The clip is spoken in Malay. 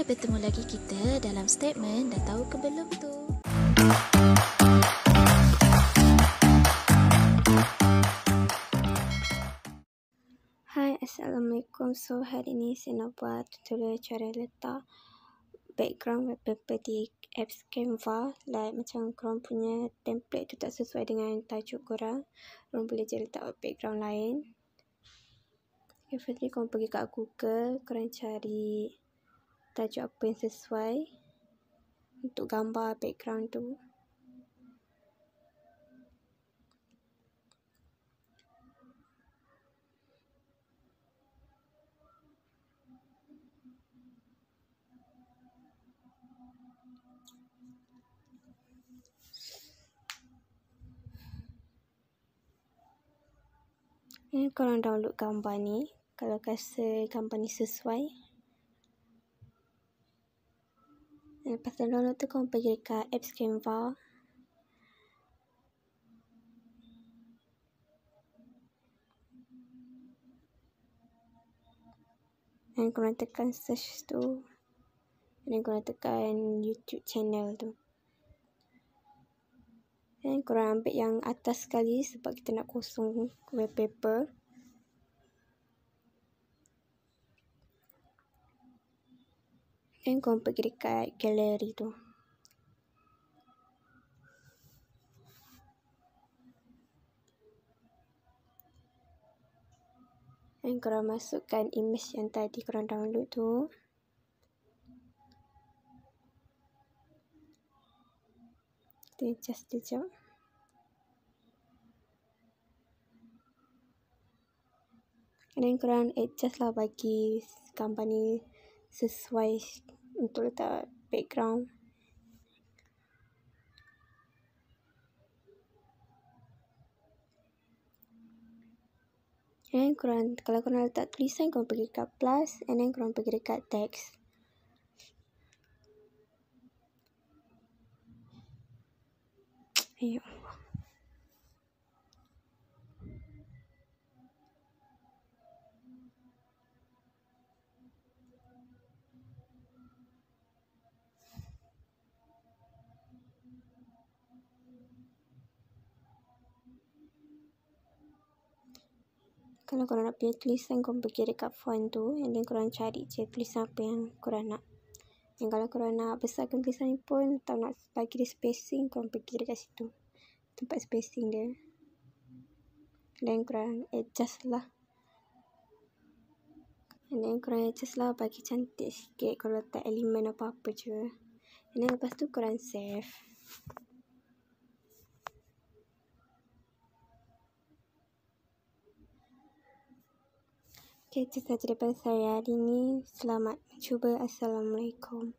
sampai bertemu lagi kita dalam statement dah tahu ke belum tu. Hai, Assalamualaikum. So, hari ni saya nak buat tutorial cara letak background wallpaper di apps Canva. Like, macam korang punya template tu tak sesuai dengan tajuk korang. Korang boleh je letak background lain. Okay, first ni korang pergi kat Google, korang cari tajuk apa yang sesuai untuk gambar background tu. Ini eh, korang download gambar ni. Kalau rasa gambar ni sesuai, Lepas tu lalu tu kau pergi dekat apps Canva. Dan kau nak tekan search tu. Dan kau nak YouTube channel tu. Dan kau ambil yang atas sekali sebab kita nak kosong paper. yang kau pergi dekat galeri tu. Dan korang masukkan image yang tadi korang download tu. Kita adjust sekejap. Dan korang adjust lah bagi gambar ni sesuai untuk letak background And then korang, kalau korang letak tulisan, korang pergi dekat plus and then korang pergi dekat text. Ayuh. kalau korang nak pilih tulisan korang pergi dekat font tu and then korang cari je tulisan apa yang korang nak dan kalau korang nak besarkan tulisan ni pun atau nak bagi dia spacing korang pergi dekat situ tempat spacing dia dan korang adjust lah and then korang adjust lah bagi cantik sikit kalau tak elemen apa-apa je and then lepas tu korang save Okay, itu sahaja saya hari ini. Selamat cuba Assalamualaikum.